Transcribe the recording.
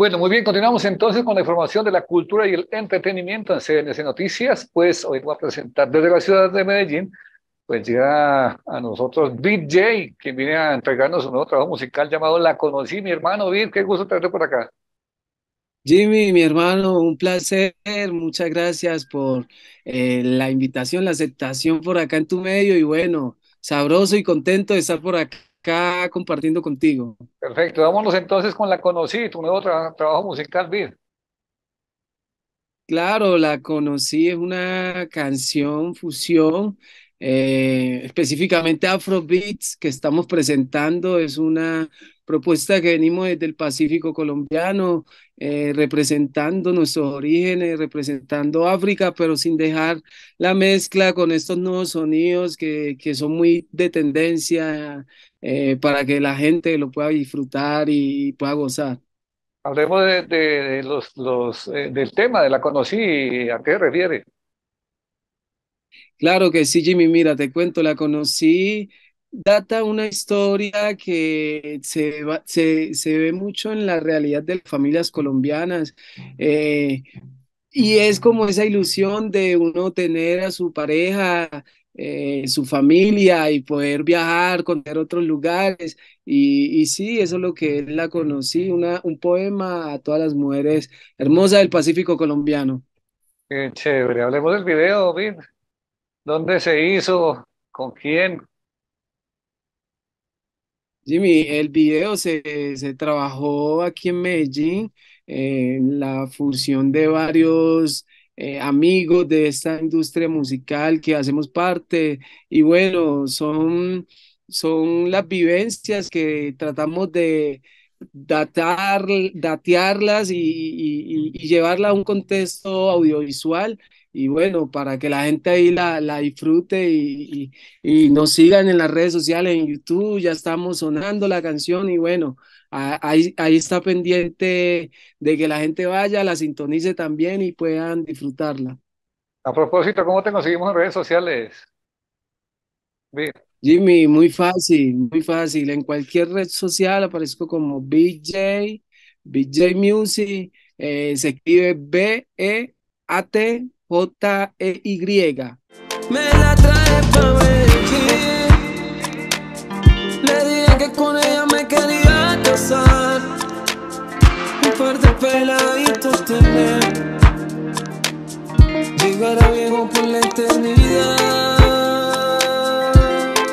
Bueno, muy bien, continuamos entonces con la información de la cultura y el entretenimiento en CNC Noticias. Pues hoy voy a presentar desde la ciudad de Medellín, pues llega a nosotros Big J, quien viene a entregarnos un nuevo trabajo musical llamado La Conocí, mi hermano Big, qué gusto tenerte por acá. Jimmy, mi hermano, un placer, muchas gracias por eh, la invitación, la aceptación por acá en tu medio y bueno, sabroso y contento de estar por acá acá compartiendo contigo. Perfecto, vámonos entonces con la conocí, tu nuevo trabajo musical, Vir. Claro, la conocí, es una canción fusión, eh, específicamente Afrobeats que estamos presentando, es una propuesta que venimos desde el Pacífico colombiano, eh, representando nuestros orígenes, representando África, pero sin dejar la mezcla con estos nuevos sonidos que, que son muy de tendencia eh, para que la gente lo pueda disfrutar y pueda gozar. Hablemos de, los, los eh, del tema, de la conocí, ¿a qué refiere? Claro que sí, Jimmy, mira, te cuento, la conocí data una historia que se, se, ve mucho en la realidad de las familias colombianas. Eh, y es como esa ilusión de uno tener a su pareja, eh, su familia y poder viajar, conocer otros lugares. Y, sí, eso es lo que la conocí, una, un poema a todas las mujeres hermosas del Pacífico colombiano. Qué chévere. Hablemos del video, ¿Dónde se hizo? ¿Con quién? Jimmy, el video se, trabajó aquí en Medellín, eh, en la fusión de varios eh, amigos de esta industria musical que hacemos parte y bueno, son, son las vivencias que tratamos de datar, datearlas y, y llevarla a un contexto audiovisual y bueno, para que la gente ahí la, la disfrute y, nos sigan en las redes sociales, en YouTube, ya estamos sonando la canción y bueno, ahí, ahí está pendiente de que la gente vaya, la sintonice también y puedan disfrutarla. A propósito, ¿cómo te conseguimos en redes sociales? Jimmy, muy fácil, muy fácil. En cualquier red social aparezco como BJ, BJ Music, eh, se escribe B-E-A-T J-E-Y. Me la trae pa' mentir. Le dije que con ella me quería casar. Un par de peladitos tener. Llegar a viejo por la eternidad.